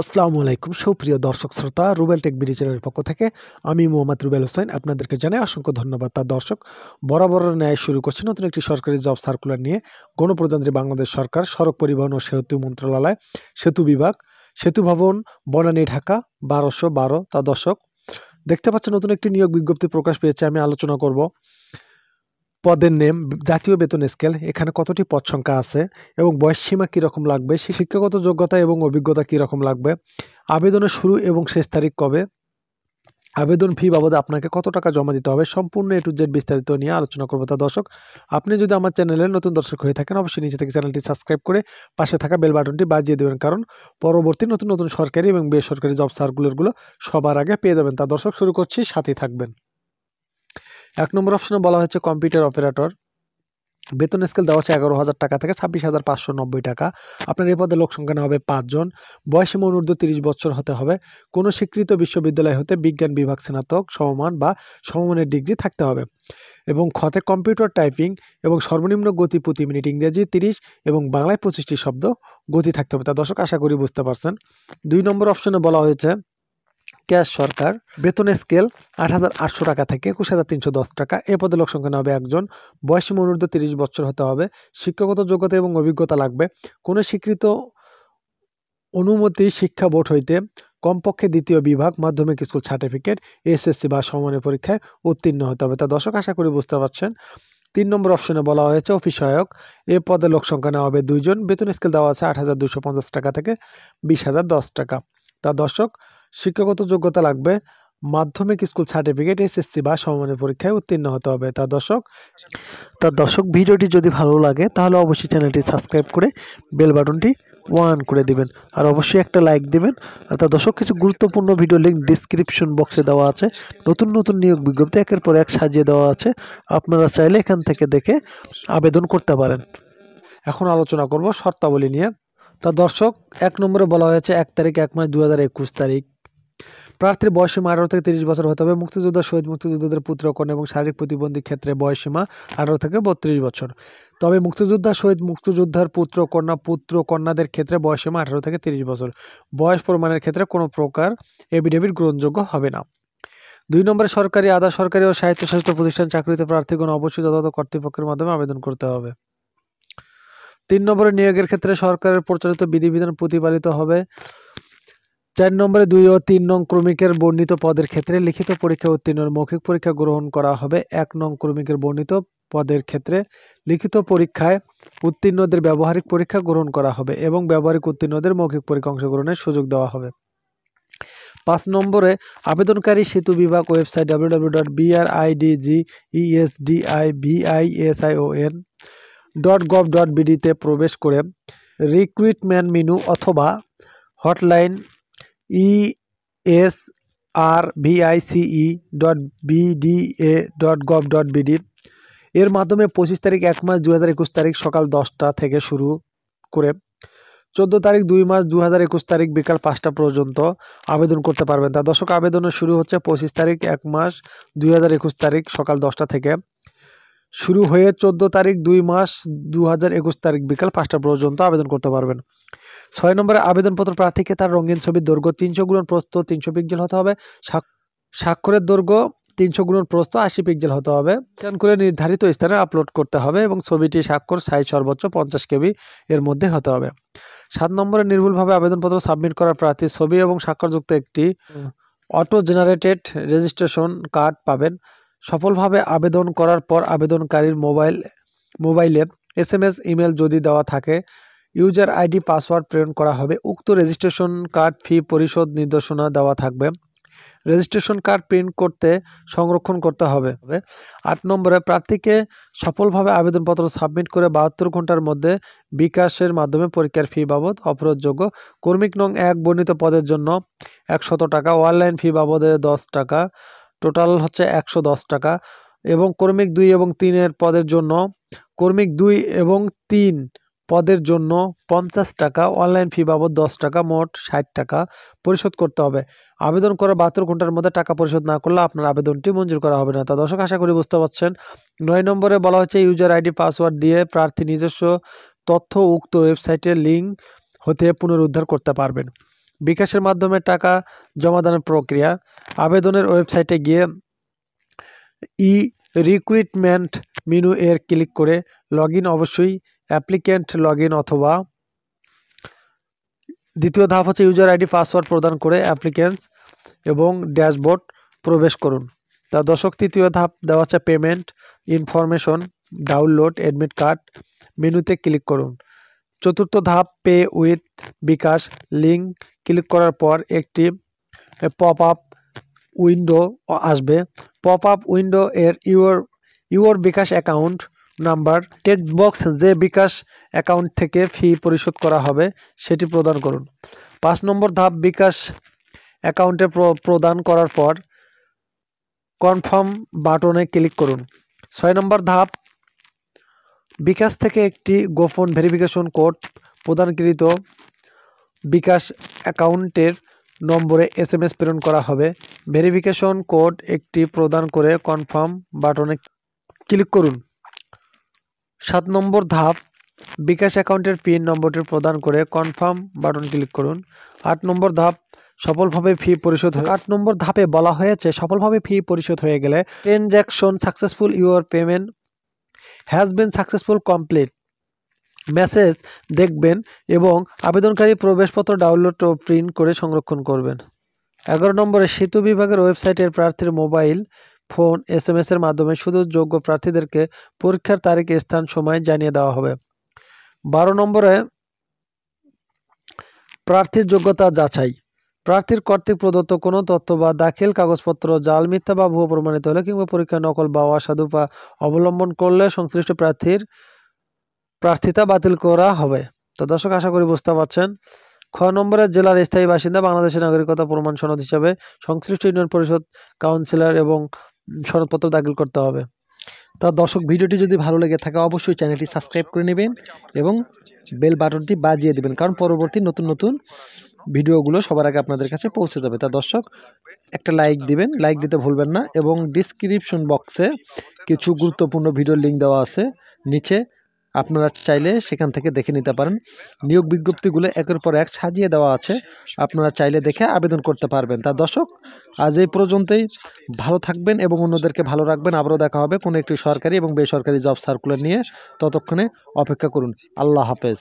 আসসালামু আলাইকুম সুপ্রিয় দর্শক শ্রোতা রুবেল টেক বিডি চ্যানেলের পক্ষ থেকে আমি মোহাম্মদ রুবেল হোসেন আপনাদেরকে জানাই অসংখ্য ধন্যবাদ তার দর্শক বরাবর ন্যায় শুরু করছে নতুন একটি সরকারি জব সার্কুলার নিয়ে গণপ্রজাতন্ত্রী বাংলাদেশ সরকার সড়ক পরিবহন ও সেতু মন্ত্রণালয় সেতু বিভাগ সেতু ভবন বনানী ঢাকা বারোশো বারো তা দর্শক দেখতে পাচ্ছেন নতুন একটি নিয়োগ বিজ্ঞপ্তি প্রকাশ পেয়েছে আমি আলোচনা করব পদের নেম জাতীয় বেতন স্কেল এখানে কতটি পদ সংখ্যা আছে এবং বয়সসীমা কীরকম লাগবে সে শিক্ষাগত যোগ্যতা এবং অভিজ্ঞতা কীরকম লাগবে আবেদনের শুরু এবং শেষ তারিখ কবে আবেদন ফি বাবদ আপনাকে কত টাকা জমা দিতে হবে সম্পূর্ণ এ টু জেড বিস্তারিত নিয়ে আলোচনা করবো তা দর্শক আপনি যদি আমার চ্যানেলে নতুন দর্শক হয়ে থাকেন অবশ্যই নিচে থেকে চ্যানেলটি সাবস্ক্রাইব করে পাশে থাকা বেল বাটনটি বাজিয়ে দেবেন কারণ পরবর্তী নতুন নতুন সরকারি এবং বেসরকারি জব সার্কুলারগুলো সবার আগে পেয়ে যাবেন তা দর্শক শুরু করছি সাথেই থাকবেন এক নম্বর অপশনে বলা হয়েছে কম্পিউটার অপারেটর বেতন স্কেল দেওয়া হচ্ছে এগারো হাজার টাকা থেকে ছাব্বিশ হাজার পাঁচশো নব্বই টাকা আপনার এ পদে লোক সংখ্যা হবে পাঁচজন বয়সীমা অনুর্ধ তিরিশ বছর হতে হবে কোনো স্বীকৃত বিশ্ববিদ্যালয় হতে বিজ্ঞান বিভাগ স্নাতক সমমান বা সমমানের ডিগ্রি থাকতে হবে এবং ক্ষতে কম্পিউটার টাইপিং এবং সর্বনিম্ন গতি প্রতি মিনিট ইংরেজি তিরিশ এবং বাংলায় পঁচিশটি শব্দ গতি থাকতে হবে তা দর্শক আশা করি বুঝতে পারছেন দুই নম্বর অপশনে বলা হয়েছে ক্যাশ সরকার বেতনের স্কেল আট হাজার আটশো টাকা থেকে একুশ হাজার তিনশো দশ টাকা এ পদে লোক সংখ্যা হবে একজন বয়সী মনুর্ধ তিরিশ বছর হতে হবে শিক্ষাগত যোগ্যতা এবং অভিজ্ঞতা লাগবে কোনো স্বীকৃত অনুমতি শিক্ষা বোর্ড হইতে কমপক্ষে দ্বিতীয় বিভাগ মাধ্যমিক স্কুল সার্টিফিকেট এসএসসি বা সমমানের পরীক্ষায় উত্তীর্ণ হতে হবে তা দর্শক আশা করি বুঝতে পারছেন তিন নম্বর অপশনে বলা হয়েছে অফিস সহায়ক এ পদে লোক সংখ্যা নেওয়া হবে দুইজন বেতন স্কেল দেওয়া আছে আট টাকা থেকে বিশ টাকা তা দর্শক শিক্ষাগত যোগ্যতা লাগবে মাধ্যমিক স্কুল সার্টিফিকেট এসএসসি বা সমমানের পরীক্ষায় উত্তীর্ণ হতে হবে তা দর্শক তা দর্শক ভিডিওটি যদি ভালো লাগে তাহলে অবশ্যই চ্যানেলটি সাবস্ক্রাইব করে বেল বাটনটি ওয়ান করে দিবেন আর অবশ্যই একটা লাইক দিবেন আর তা দর্শক কিছু গুরুত্বপূর্ণ ভিডিও লিঙ্ক ডিসক্রিপশন বক্সে দেওয়া আছে নতুন নতুন নিয়োগ বিজ্ঞপ্তি একের পর এক সাজিয়ে দেওয়া আছে আপনারা চাইলে এখান থেকে দেখে আবেদন করতে পারেন এখন আলোচনা করব শর্তাবলী নিয়ে তা দর্শক এক নম্বরে বলা হয়েছে এক তারিখ এক মাস দু তারিখ প্রার্থীর বয়সসীমা আঠারো থেকে তিরিশ বছর হতে হবে মুক্তিযোদ্ধা শহীদ মুক্তিযোদ্ধাদের পুত্র কন্যা এবং শারীরিক প্রতিবন্ধী ক্ষেত্রে বয়সীমা আঠারো থেকে বত্রিশ বছর তবে মুক্তিযোদ্ধা শহীদ মুক্তিযোদ্ধার পুত্র কন্যা পুত্র কন্যাদের ক্ষেত্রে বয়সীমা আঠারো থেকে তিরিশ বছর বয়স প্রমাণের ক্ষেত্রে কোনো প্রকার এভিডেভিট গ্রহণযোগ্য হবে না দুই নম্বরে সরকারি আধা সরকারি ও স্বায়ত্তশাসিত প্রতিষ্ঠান চাকরিতে প্রার্থীগণ অবশ্যই যথাযথ কর্তৃপক্ষের মাধ্যমে আবেদন করতে হবে তিন নম্বরে নিয়োগের ক্ষেত্রে সরকারের প্রচলিত বিধিবিধান প্রতিপালিত হবে চার নম্বরে দুই ও তিন নং ক্রমিকের বর্ণিত পদের ক্ষেত্রে লিখিত পরীক্ষা উত্তীর্ণের মৌখিক পরীক্ষা গ্রহণ করা হবে এক নং ক্রমিকের বর্ণিত পদের ক্ষেত্রে লিখিত পরীক্ষায় উত্তীর্ণদের ব্যবহারিক পরীক্ষা গ্রহণ করা হবে এবং ব্যবহারিক উত্তীর্ণদের মৌখিক পরীক্ষা অংশগ্রহণের সুযোগ দেওয়া হবে পাঁচ নম্বরে আবেদনকারী সেতু বিভাগ website W W dot BRIDG ESDI VISION dot gov dot বিডিতে প্রবেশ করে রিক্রুটমেন্ট মিনু অথবা hotline ESRVICE dot BDA dot gov dot BD এর মাধ্যমে পঁচিশ তারিখ এক মাস দু তারিখ সকাল দশটা থেকে শুরু করে চোদ্দো তারিখ দুই মাস দু হাজার একুশ তারিখ বিকাল পাঁচটা পর্যন্ত আবেদন করতে পারবেন তা দর্শক আবেদনের শুরু হচ্ছে পঁচিশ তারিখ এক মাস দুই হাজার একুশ তারিখ সকাল দশটা থেকে শুরু হয়ে চোদ্দো তারিখ দুই মাস দু হাজার একুশ তারিখ বিকাল পাঁচটা পর্যন্ত আবেদন করতে পারবেন ছয় নম্বরে আবেদনপত্র প্রার্থীকে তার রঙিন ছবির দৈর্ঘ্য তিনশো গুণ প্রস্ত তিনশো পিক্সেল হতে হবে স্বাক্ষরের দৈর্ঘ্য তিনশো গুণ প্রস্ত আশি পিক্সেল হতে হবে স্ক্যান করে নির্ধারিত স্থানে আপলোড করতে হবে এবং ছবিটি স্বাক্ষর সাইজ সর্বোচ্চ পঞ্চাশ কেবি এর মধ্যে হতে হবে সাত নম্বরে নির্ভুলভাবে আবেদনপত্র সাবমিট করা প্রার্থী ছবি এবং স্বাক্ষরযুক্ত একটি অটো জেনারেটেড রেজিস্ট্রেশন কার্ড পাবেন সফলভাবে আবেদন করার পর আবেদনকারীর মোবাইল মোবাইলে এস এম এস ইমেল যদি দেওয়া থাকে ইউজার আইডি পাসওয়ার্ড প্রেরণ করা হবে উক্ত রেজিস্ট্রেশন কার্ড ফি পরিশোধ নির্দেশনা দেওয়া থাকবে রেজিস্ট্রেশন কার্ড প্রিন্ট করতে সংরক্ষণ করতে হবে আট নম্বরে প্রার্থীকে সফলভাবে আবেদনপত্র সাবমিট করে বাহাত্তর ঘন্টার মধ্যে বিকাশের মাধ্যমে পরীক্ষার ফি বাবদ অপরোধযোগ্য কর্মিক নং এক বর্ণিত পদের জন্য একশত টাকা অনলাইন ফি বাবদে দশ টাকা টোটাল হচ্ছে একশো দশ টাকা এবং কর্মিক দুই এবং তিনের পদের জন্য কর্মিক দুই এবং তিন পদের জন্য পঞ্চাশ টাকা অনলাইন ফি বাবদ দশ টাকা মোট ষাট টাকা পরিশোধ করতে হবে আবেদন করা বাহাত্তর ঘন্টার মধ্যে টাকা পরিশোধ না করলে আপনার আবেদনটি মঞ্জুর করা হবে না তা দর্শক আশা করি বুঝতে পারছেন নয় নম্বরে বলা হচ্ছে ইউজার আইডি পাসওয়ার্ড দিয়ে প্রার্থী নিজস্ব তথ্য উক্ত ওয়েবসাইটের লিঙ্ক হতে পুনরুদ্ধার করতে পারবেন বিকাশের মাধ্যমে টাকা জমাদানের প্রক্রিয়া আবেদনের ওয়েবসাইটে গিয়ে ই রিক্রুটমেন্ট মিনু এর ক্লিক করে লগ অবশ্যই অ্যাপ্লিকেন্ট লগ অথবা দ্বিতীয় ধাপ হচ্ছে ইউজার আইডি পাসওয়ার্ড প্রদান করে অ্যাপ্লিকেন্টস এবং ড্যাশবোর্ড প্রবেশ করুন তা দর্শক তৃতীয় ধাপ দেওয়া হচ্ছে payment information download admit card মেনুতে ক্লিক করুন চতুর্থ ধাপ pay with bKash link click করার পর একটি পপ আপ উইন্ডো আসবে পপ আপ উইন্ডো এর your your bKash account number text box যে বিকাশ অ্যাকাউন্ট থেকে ফি পরিশোধ করা হবে সেটি প্রদান করুন পাঁচ নম্বর ধাপ বিকাশ অ্যাকাউন্টে প্রদান করার পর কনফার্ম বাটনে ক্লিক করুন ছয় নম্বর ধাপ বিকাশ থেকে একটি গোপন ভেরিফিকেশন কোড প্রদানকৃত বিকাশ অ্যাকাউন্টের নম্বরে এস এম এস প্রেরণ করা হবে ভেরিফিকেশন কোড একটি প্রদান করে কনফার্ম বাটনে ক্লিক করুন সাত নম্বর ধাপ বিকাশ অ্যাকাউন্টের পিন নম্বরটি প্রদান করে কনফার্ম বাটন ক্লিক করুন আট নম্বর ধাপ সফলভাবে ফি পরিশোধ আট নম্বর ধাপে বলা হয়েছে সফলভাবে ফি পরিশোধ হয়ে গেলে transaction successful your payment has been successful complete message দেখবেন এবং আবেদনকারী প্রবেশপত্র ডাউনলোড ও প্রিন্ট করে সংরক্ষণ করবেন এগারো নম্বরে সেতু বিভাগের ওয়েবসাইটের প্রার্থীর মোবাইল ফোন এস এম এর মাধ্যমে শুধু যোগ্য প্রার্থীদেরকে পরীক্ষার তারিখ স্থান সময় জানিয়ে দেওয়া হবে বারো নম্বরে প্রার্থীর যোগ্যতা যাচাই প্রার্থীর কর্তৃক প্রদত্ত কোনো তথ্য বা দাখিল কাগজপত্র জাল মিথ্যা বা ভুয়ো প্রমাণিত হলে কিংবা পরীক্ষা নকল বা অসাধু বা অবলম্বন করলে সংশ্লিষ্ট প্রার্থীর প্রার্থিতা বাতিল করা হবে তো দর্শক আশা করি বুঝতে পারছেন খ নম্বরে জেলার স্থায়ী বাসিন্দা বাংলাদেশের নাগরিকতা প্রমাণ সনদ হিসাবে সংশ্লিষ্ট ইউনিয়ন পরিষদ কাউন্সিলর এবং সনদপত্র দাখিল করতে হবে তা দর্শক ভিডিওটি যদি ভালো লেগে থাকে অবশ্যই চ্যানেলটি সাবস্ক্রাইব করে নেবেন এবং বেল বাটনটি বাজিয়ে দেবেন কারণ পরবর্তী নতুন নতুন ভিডিওগুলো সবার আগে আপনাদের কাছে পৌঁছে যাবে তা দর্শক একটা লাইক দিবেন লাইক দিতে ভুলবেন না এবং ডিসক্রিপশন বক্সে কিছু গুরুত্বপূর্ণ ভিডিও লিঙ্ক দেওয়া আছে নিচে আপনারা চাইলে সেখান থেকে দেখে নিতে পারেন নিয়োগ বিজ্ঞপ্তিগুলো একের পর এক সাজিয়ে দেওয়া আছে আপনারা চাইলে দেখে আবেদন করতে পারবেন তা দর্শক আজ এই পর্যন্তই ভালো থাকবেন এবং অন্যদেরকে ভালো রাখবেন আবারও দেখা হবে কোনো একটি সরকারি এবং বেসরকারি জব সার্কুলার নিয়ে ততক্ষণে অপেক্ষা করুন আল্লাহ হাফেজ